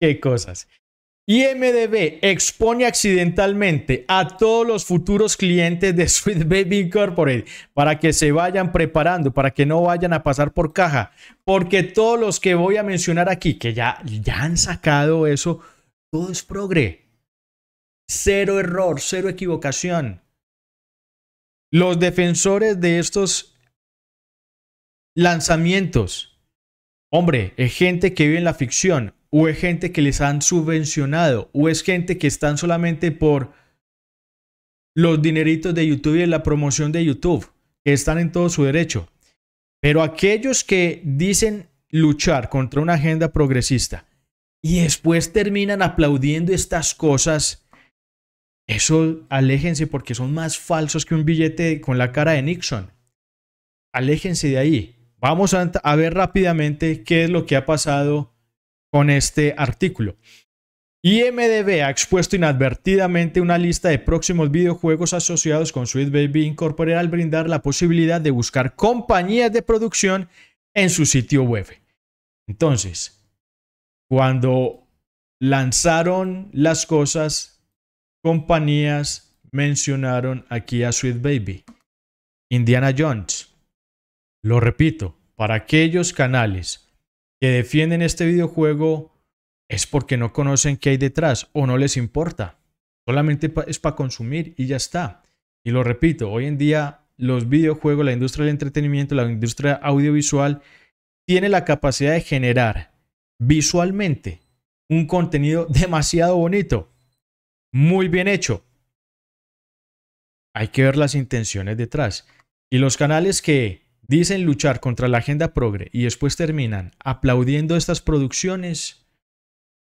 Qué cosas. IMDB expone accidentalmente a todos los futuros clientes de Sweet Baby Incorporated para que se vayan preparando, para que no vayan a pasar por caja, porque todos los que voy a mencionar aquí, que ya, ya han sacado eso, todo es progre. Cero error, cero equivocación. Los defensores de estos lanzamientos, hombre, es gente que vive en la ficción, o es gente que les han subvencionado, o es gente que están solamente por los dineritos de YouTube y la promoción de YouTube, que están en todo su derecho. Pero aquellos que dicen luchar contra una agenda progresista y después terminan aplaudiendo estas cosas, eso aléjense porque son más falsos que un billete con la cara de Nixon. Aléjense de ahí. Vamos a ver rápidamente qué es lo que ha pasado con este artículo. IMDB ha expuesto inadvertidamente una lista de próximos videojuegos asociados con Sweet Baby Incorporated al brindar la posibilidad de buscar compañías de producción en su sitio web. Entonces, cuando lanzaron las cosas, compañías mencionaron aquí a Sweet Baby, Indiana Jones. Lo repito, para aquellos canales que defienden este videojuego es porque no conocen qué hay detrás o no les importa. Solamente es para consumir y ya está. Y lo repito, hoy en día los videojuegos, la industria del entretenimiento, la industria audiovisual, tiene la capacidad de generar visualmente un contenido demasiado bonito, muy bien hecho. Hay que ver las intenciones detrás. Y los canales que dicen luchar contra la agenda progre y después terminan aplaudiendo estas producciones,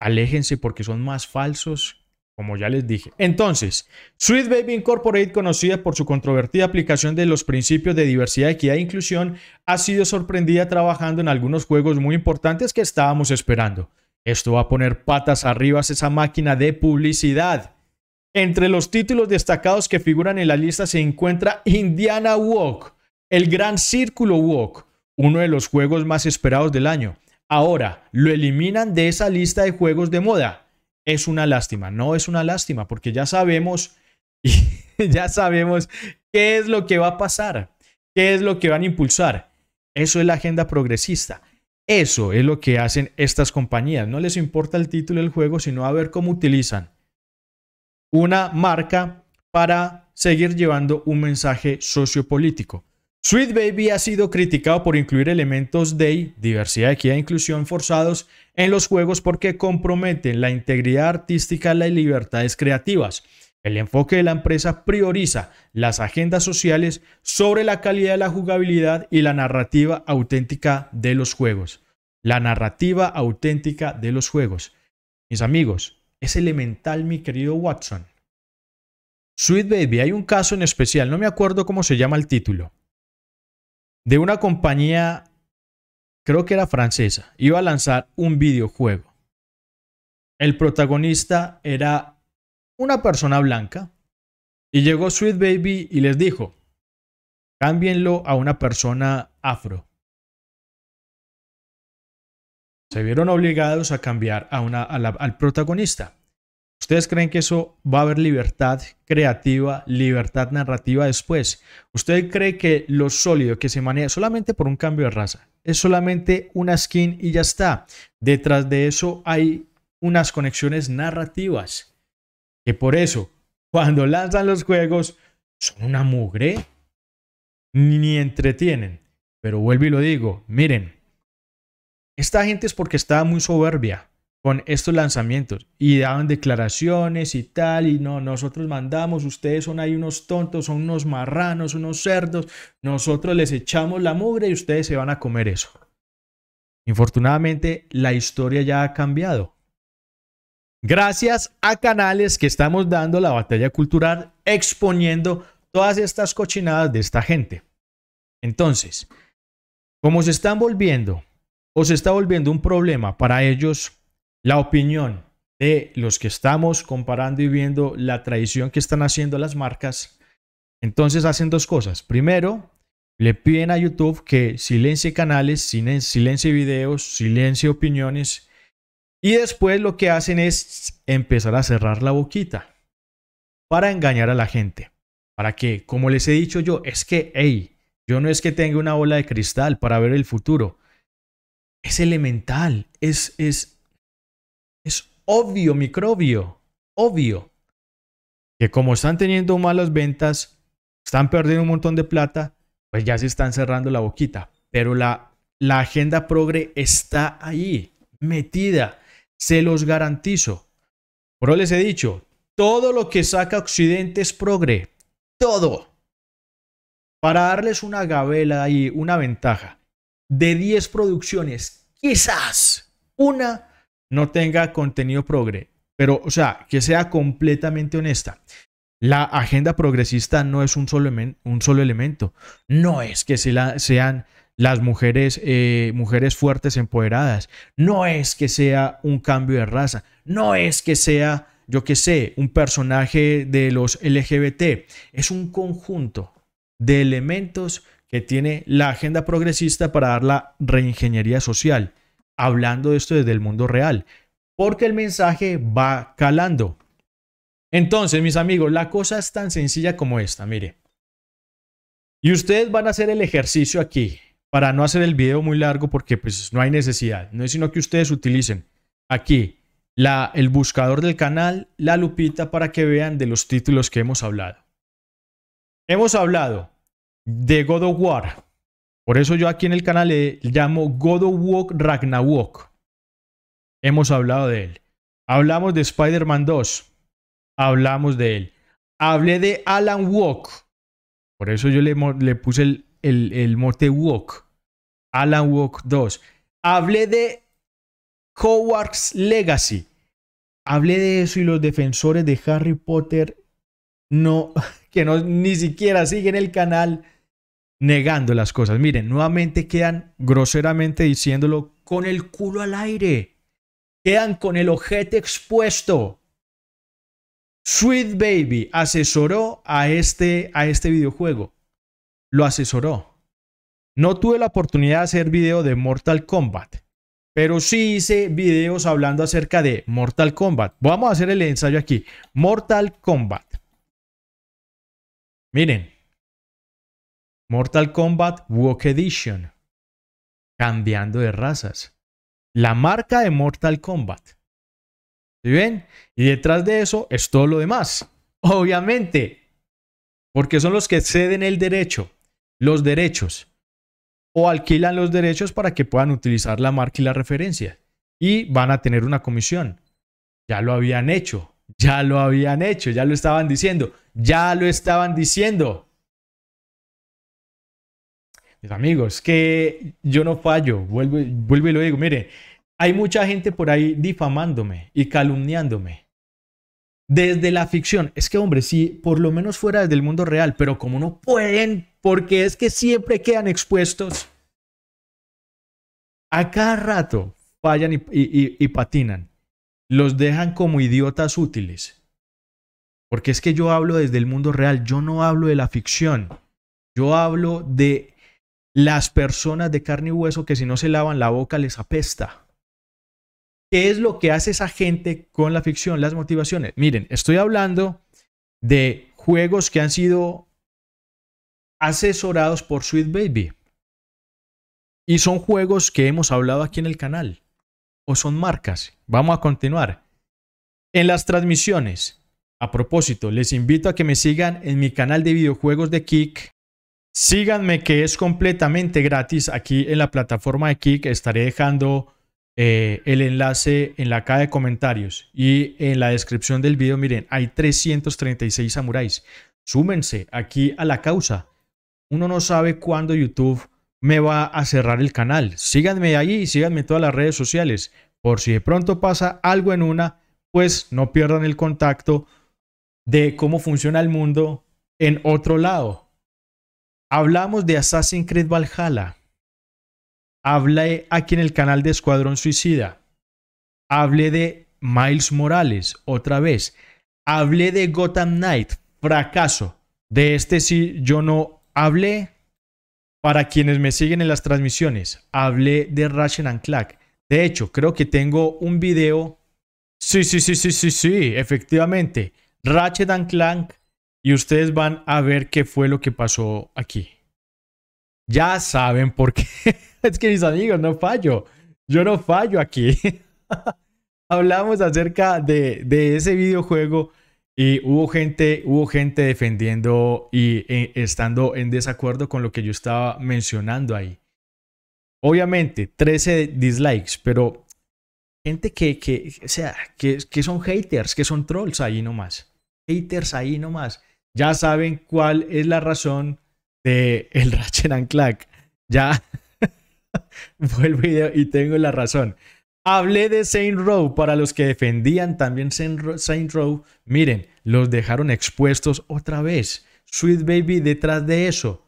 aléjense porque son más falsos, como ya les dije. Entonces, Sweet Baby Incorporated, conocida por su controvertida aplicación de los principios de diversidad, equidad e inclusión, ha sido sorprendida trabajando en algunos juegos muy importantes que estábamos esperando. Esto va a poner patas arriba esa máquina de publicidad. Entre los títulos destacados que figuran en la lista se encuentra Indiana Walk, el Gran Círculo Walk, uno de los juegos más esperados del año. Ahora, lo eliminan de esa lista de juegos de moda. Es una lástima, no es una lástima, porque ya sabemos, ya sabemos qué es lo que va a pasar, qué es lo que van a impulsar. Eso es la agenda progresista. Eso es lo que hacen estas compañías. No les importa el título del juego, sino a ver cómo utilizan una marca para seguir llevando un mensaje sociopolítico. Sweet Baby ha sido criticado por incluir elementos de diversidad, equidad e inclusión forzados en los juegos porque comprometen la integridad artística y las libertades creativas. El enfoque de la empresa prioriza las agendas sociales sobre la calidad de la jugabilidad y la narrativa auténtica de los juegos. La narrativa auténtica de los juegos. Mis amigos, es elemental mi querido Watson. Sweet Baby, hay un caso en especial, no me acuerdo cómo se llama el título, de una compañía, creo que era francesa, iba a lanzar un videojuego. El protagonista era una persona blanca y llegó Sweet Baby y les dijo, cámbienlo a una persona afro. Se vieron obligados a cambiar al protagonista. ¿Ustedes creen que eso va a haber libertad creativa, libertad narrativa después? ¿Usted cree que lo sólido que se maneja solamente por un cambio de raza es solamente una skin y ya está? Detrás de eso hay unas conexiones narrativas que por eso cuando lanzan los juegos son una mugre ni entretienen. Pero vuelvo y lo digo, miren, esta gente es porque está muy soberbia con estos lanzamientos y daban declaraciones y tal, y no, nosotros mandamos, ustedes son ahí unos tontos, son unos marranos, unos cerdos, nosotros les echamos la mugre y ustedes se van a comer eso. Infortunadamente, la historia ya ha cambiado. Gracias a canales que estamos dando la batalla cultural exponiendo todas estas cochinadas de esta gente. Entonces, como se están volviendo o se está volviendo un problema para ellos, la opinión de los que estamos comparando y viendo la traición que están haciendo las marcas, entonces hacen dos cosas. Primero, le piden a YouTube que silencie canales, silencie videos, silencie opiniones. Y después lo que hacen es empezar a cerrar la boquita para engañar a la gente. Para que, como les he dicho yo, es que, hey, yo no es que tenga una bola de cristal para ver el futuro. Es elemental, es, es, es obvio, microbio, obvio, que como están teniendo malas ventas, están perdiendo un montón de plata, pues ya se están cerrando la boquita. Pero la, agenda progre está ahí, metida, se los garantizo. Pero les he dicho, todo lo que saca Occidente es progre, todo. Para darles una gavela y una ventaja, de 10 producciones, quizás una no tenga contenido progre, pero o sea, que sea completamente honesta. La agenda progresista no es un solo, un solo elemento, no es que se la sean las mujeres, eh, mujeres fuertes, empoderadas, no es que sea un cambio de raza, no es que sea, yo qué sé, un personaje de los LGBT, es un conjunto de elementos que tiene la agenda progresista para dar la reingeniería social hablando de esto desde el mundo real, porque el mensaje va calando. Entonces, mis amigos, la cosa es tan sencilla como esta, mire. Y ustedes van a hacer el ejercicio aquí, para no hacer el video muy largo porque pues no hay necesidad, no es sino que ustedes utilicen aquí la, el buscador del canal, la lupita para que vean de los títulos que hemos hablado. Hemos hablado de God of War, por eso yo aquí en el canal le llamo God of Walk Ragnarok. Hemos hablado de él. Hablamos de Spider-Man 2. Hablamos de él. Hablé de Alan Walk. Por eso yo le, puse el, mote Walk. Alan Walk 2. Hablé de Hogwarts Legacy. Hablé de eso y los defensores de Harry Potter no, que no, ni siquiera siguen el canal negando las cosas. Miren, nuevamente quedan groseramente diciéndolo con el culo al aire. Quedan con el ojete expuesto. Sweet Baby asesoró a este, a este videojuego. Lo asesoró. No tuve la oportunidad de hacer video de Mortal Kombat, pero sí hice videos hablando acerca de Mortal Kombat. Vamos a hacer el ensayo aquí. Mortal Kombat. Miren, Mortal Kombat Walk Edition. Cambiando de razas. La marca de Mortal Kombat. ¿Sí ven? Y detrás de eso es todo lo demás. Obviamente. Porque son los que ceden el derecho, los derechos. O alquilan los derechos para que puedan utilizar la marca y la referencia. Y van a tener una comisión. Ya lo habían hecho. Ya lo habían hecho. Ya lo estaban diciendo. Ya lo estaban diciendo. Mis amigos, que yo no fallo, vuelvo, y lo digo, mire, hay mucha gente por ahí difamándome y calumniándome. Desde la ficción, es que hombre, si por lo menos fuera desde el mundo real, pero como no pueden, porque es que siempre quedan expuestos, a cada rato fallan y patinan, los dejan como idiotas útiles. Porque es que yo hablo desde el mundo real, yo no hablo de la ficción, yo hablo de las personas de carne y hueso que si no se lavan la boca les apesta. ¿Qué es lo que hace esa gente con la ficción, las motivaciones? Miren, estoy hablando de juegos que han sido asesorados por Sweet Baby. Y son juegos que hemos hablado aquí en el canal. O son marcas. Vamos a continuar. En las transmisiones, a propósito, les invito a que me sigan en mi canal de videojuegos de Kick Síganme que es completamente gratis aquí en la plataforma de Kik. Estaré dejando eh, el enlace en la caja de comentarios y en la descripción del video. Miren, hay 336 samuráis. Súmense aquí a la causa. Uno no sabe cuándo YouTube me va a cerrar el canal. Síganme ahí y síganme en todas las redes sociales. Por si de pronto pasa algo en una, pues no pierdan el contacto de cómo funciona el mundo en otro lado Hablamos de Assassin's Creed Valhalla. Hablé aquí en el canal de Escuadrón Suicida. Hablé de Miles Morales otra vez. Hablé de Gotham Knight, fracaso. De este sí yo no hablé. Para quienes me siguen en las transmisiones, hablé de Ratchet and Clank. De hecho, creo que tengo un video. Sí, sí, sí, sí, sí, sí, efectivamente. Ratchet and Clank y ustedes van a ver qué fue lo que pasó aquí. Ya saben por qué. es que mis amigos, no fallo. Yo no fallo aquí. Hablamos acerca de, ese videojuego y hubo gente, hubo gente defendiendo y eh, estando en desacuerdo con lo que yo estaba mencionando ahí. Obviamente, 13 dislikes, pero gente que, que o sea, que, que son haters, que son trolls ahí nomás haters ahí nomás ya saben cuál es la razón de el Ratchet and clack. Ya vuelvo y, y tengo la razón. Hablé de Saint Row para los que defendían también Saint Row. Miren, los dejaron expuestos otra vez. Sweet Baby detrás de eso.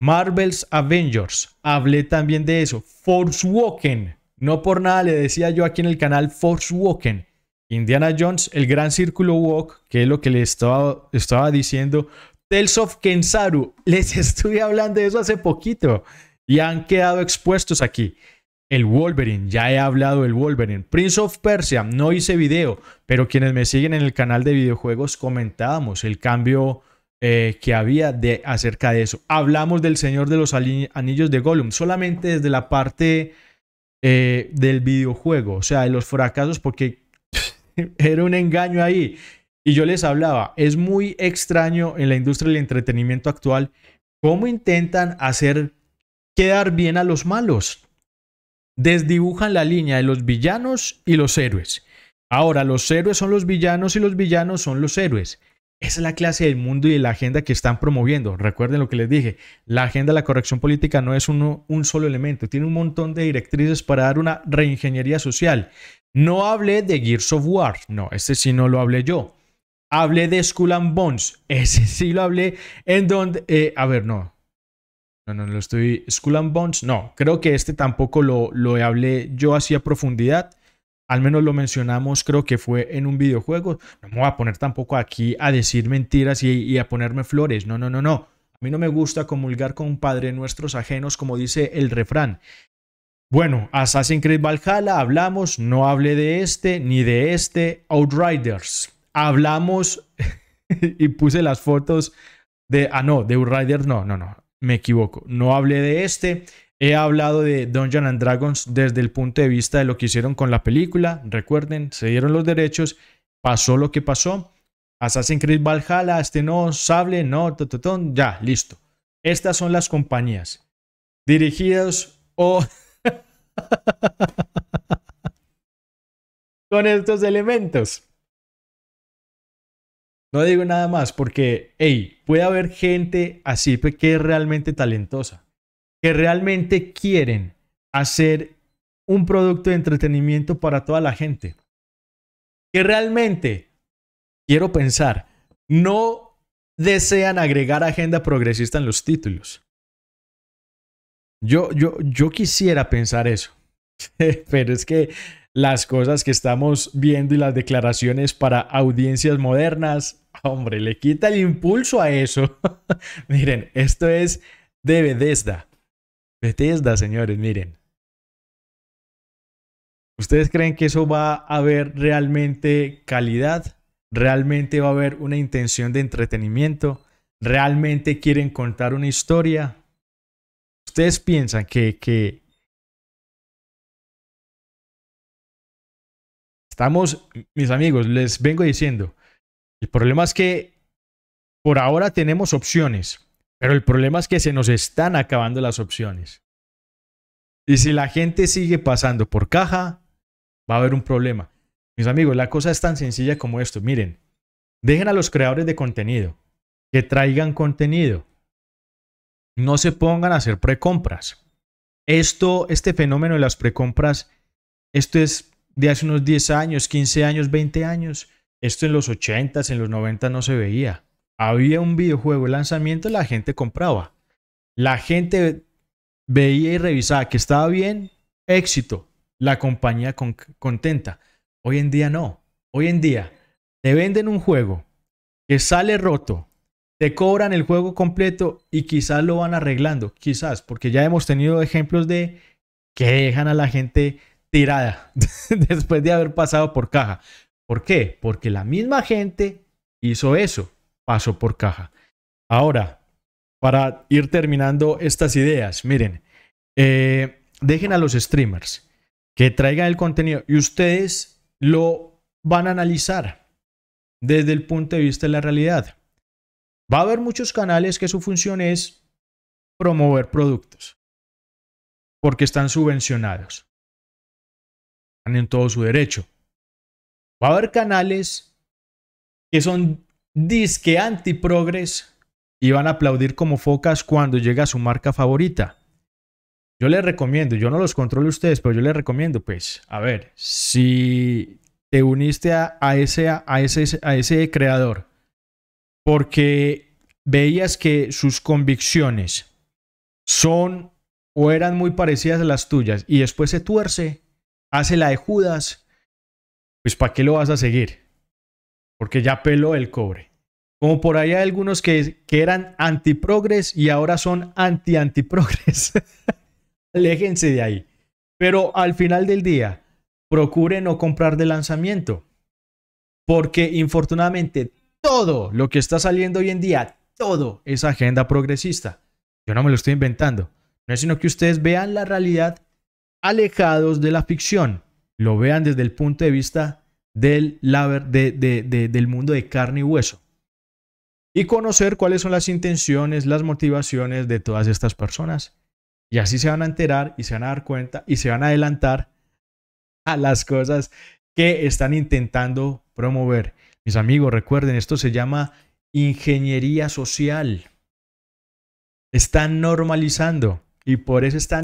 Marvel's Avengers. Hablé también de eso. Force Walken. No por nada le decía yo aquí en el canal Force Walken. Indiana Jones, el gran círculo walk, que es lo que le estaba, diciendo. Tales of Kensaru, les estuve hablando de eso hace poquito y han quedado expuestos aquí. El Wolverine, ya he hablado del Wolverine. Prince of Persia, no hice video, pero quienes me siguen en el canal de videojuegos comentábamos el cambio eh, que había de, acerca de eso. Hablamos del Señor de los Anillos de Gollum, solamente desde la parte eh, del videojuego, o sea, de los fracasos, porque era un engaño ahí. Y yo les hablaba, es muy extraño en la industria del entretenimiento actual cómo intentan hacer quedar bien a los malos. Desdibujan la línea de los villanos y los héroes. Ahora, los héroes son los villanos y los villanos son los héroes. Esa es la clase del mundo y la agenda que están promoviendo. Recuerden lo que les dije, la agenda de la corrección política no es un solo elemento, tiene un montón de directrices para dar una reingeniería social. No hablé de Gears of War, no, este sí no lo hablé yo. Hablé de Skull and Bones, ese sí lo hablé en donde... Eh, a ver, no. No, no, no lo estoy... Skull and Bones, no, creo que este tampoco lo, lo hablé yo así a profundidad al menos lo mencionamos, creo que fue en un videojuego. No me voy a poner tampoco aquí a decir mentiras y, a ponerme flores. No, no, no, no. A mí no me gusta comulgar con Padre Nuestros ajenos, como dice el refrán. Bueno, Assassin's Creed Valhalla, hablamos, no hablé de este ni de este. Outriders, hablamos y puse las fotos de. Ah, no, de Outriders, no, no, no, me equivoco. No hablé de este. He hablado de Dungeons and Dragons desde el punto de vista de lo que hicieron con la película. Recuerden, se dieron los derechos, pasó lo que pasó. Assassin's Creed Valhalla, este no, Sable, no, tototón, ya, listo. Estas son las compañías dirigidas o con estos elementos. No digo nada más porque, hey, puede haber gente así que es realmente talentosa que realmente quieren hacer un producto de entretenimiento para toda la gente. Que realmente, quiero pensar, no desean agregar agenda progresista en los títulos. Yo, yo, yo quisiera pensar eso, pero es que las cosas que estamos viendo y las declaraciones para audiencias modernas, hombre, le quita el impulso a eso. Miren, esto es de Bethesda. Bethesda, señores, miren. ¿Ustedes creen que eso va a haber realmente calidad? ¿Realmente va a haber una intención de entretenimiento? ¿Realmente quieren contar una historia? ¿Ustedes piensan que, que estamos, mis amigos, les vengo diciendo, el problema es que por ahora tenemos opciones, pero el problema es que se nos están acabando las opciones. Y si la gente sigue pasando por caja, va a haber un problema. Mis amigos, la cosa es tan sencilla como esto. Miren, dejen a los creadores de contenido que traigan contenido. No se pongan a hacer precompras. Esto, este fenómeno de las precompras, esto es de hace unos 10 años, 15 años, 20 años. Esto en los 80s, en los 90 no se veía había un videojuego de lanzamiento, la gente compraba. La gente veía y revisaba que estaba bien, éxito. La compañía contenta. Hoy en día no. Hoy en día te venden un juego que sale roto, te cobran el juego completo y quizás lo van arreglando. Quizás, porque ya hemos tenido ejemplos de que dejan a la gente tirada después de haber pasado por caja. ¿Por qué? Porque la misma gente hizo eso paso por caja. Ahora, para ir terminando estas ideas, miren, eh, dejen a los streamers que traigan el contenido y ustedes lo van a analizar desde el punto de vista de la realidad. Va a haber muchos canales que su función es promover productos porque están subvencionados. Están en todo su derecho. Va a haber canales que son disque antiprogres y iban a aplaudir como focas cuando llega a su marca favorita. Yo les recomiendo, yo no los controlo a ustedes, pero yo les recomiendo, pues, a ver, si te uniste a ese, a, ese, a ese creador porque veías que sus convicciones son o eran muy parecidas a las tuyas y después se tuerce, hace la de Judas, pues ¿para qué lo vas a seguir? porque ya peló el cobre. Como por ahí hay algunos que, que eran progress y ahora son anti anti progress Aléjense de ahí. Pero al final del día, procure no comprar de lanzamiento. Porque infortunadamente todo lo que está saliendo hoy en día, todo es agenda progresista. Yo no me lo estoy inventando. No es sino que ustedes vean la realidad alejados de la ficción. Lo vean desde el punto de vista del, del mundo de carne y hueso y conocer cuáles son las intenciones, las motivaciones de todas estas personas. Y así se van a enterar y se van a dar cuenta y se van a adelantar a las cosas que están intentando promover. Mis amigos, recuerden, esto se llama ingeniería social. Están normalizando y por eso están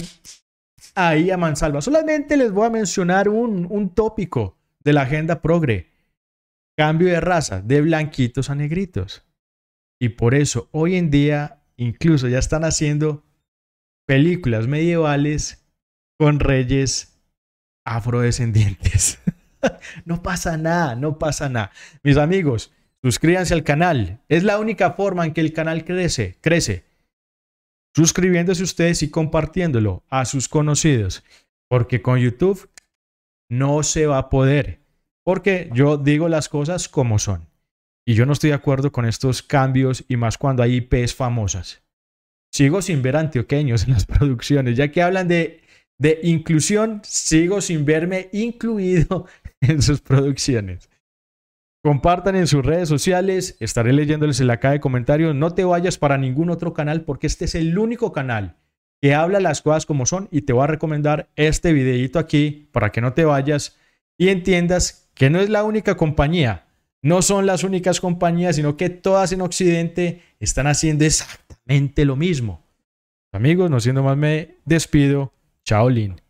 ahí a mansalva. Solamente les voy a mencionar un, un tópico de la agenda progre. Cambio de raza, de blanquitos a negritos. Y por eso hoy en día incluso ya están haciendo películas medievales con reyes afrodescendientes. no pasa nada, no pasa nada. Mis amigos, suscríbanse al canal. Es la única forma en que el canal crece, crece. Suscribiéndose ustedes y compartiéndolo a sus conocidos. Porque con YouTube no se va a poder, porque yo digo las cosas como son. Y yo no estoy de acuerdo con estos cambios y más cuando hay IPs famosas. Sigo sin ver antioqueños en las producciones, ya que hablan de, de inclusión, sigo sin verme incluido en sus producciones. Compartan en sus redes sociales, estaré leyéndoles en la caja de comentarios. No te vayas para ningún otro canal porque este es el único canal que habla las cosas como son y te voy a recomendar este videito aquí para que no te vayas y entiendas que no es la única compañía, no son las únicas compañías, sino que todas en Occidente están haciendo exactamente lo mismo. Amigos, no siendo más, me despido. Chao, Lin.